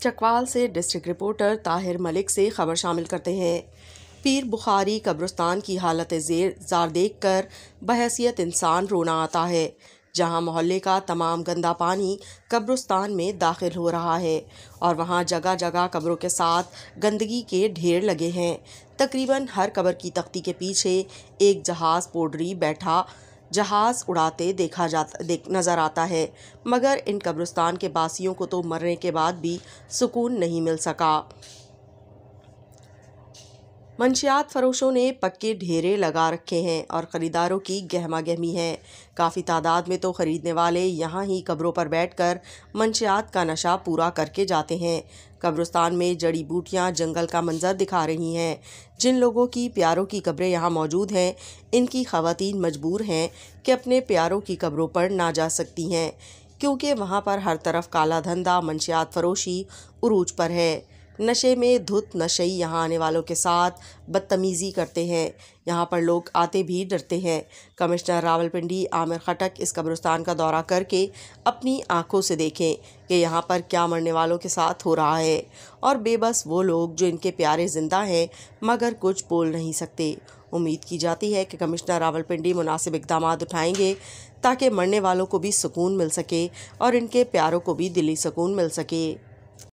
चकवाल से district reporter Tahir Malik से खबर शामिल करते हैं पीर बुखारी कब्रस्तान की हालत जेर जार देख कर बहसीत इंसान रोना आता है जहां मोहल्ले का तमाम गंदा पानी कब्रस्तान में दाखिल हो रहा है और वहां जगह जगह कब्रों के साथ गंदगी के ढेर लगे हैं तकरीबन हर कब्र की तख्ती के पीछे एक जहाज़ पोडरी बैठा जहाज़ उड़ाते देखा जाता देख नज़र आता है मगर इन कब्रिस्तान के बासियों को तो मरने के बाद भी सुकून नहीं मिल सका मंशियात फरोशों ने पक्के ढेरे लगा रखे हैं और ख़रीदारों की गहमा गहमी है काफ़ी तादाद में तो ख़रीदने वाले यहाँ ही कब्रों पर बैठकर मंशियात का नशा पूरा करके जाते हैं कब्रस्तान में जड़ी बूटियाँ जंगल का मंजर दिखा रही हैं जिन लोगों की प्यारों की कब्रें यहाँ मौजूद हैं इनकी खातन मजबूर हैं कि अपने प्यारों की कब्रों पर ना जा सकती हैं क्योंकि वहाँ पर हर तरफ काला धंधा मंशियात फरोशी उरूज पर है नशे में धुत नशई यहाँ आने वालों के साथ बदतमीज़ी करते हैं यहाँ पर लोग आते भी डरते हैं कमिश्नर रावलपिंडी आमिर खटक इस कब्रिस्तान का दौरा करके अपनी आंखों से देखें कि यहाँ पर क्या मरने वालों के साथ हो रहा है और बेबस वो लोग जो इनके प्यारे जिंदा हैं मगर कुछ बोल नहीं सकते उम्मीद की जाती है कि कमिश्नर रावलपिंडी मुनासिब इकदाम उठाएंगे ताकि मरने वालों को भी सुकून मिल सके और इनके प्यारों को भी दिली सुकून मिल सके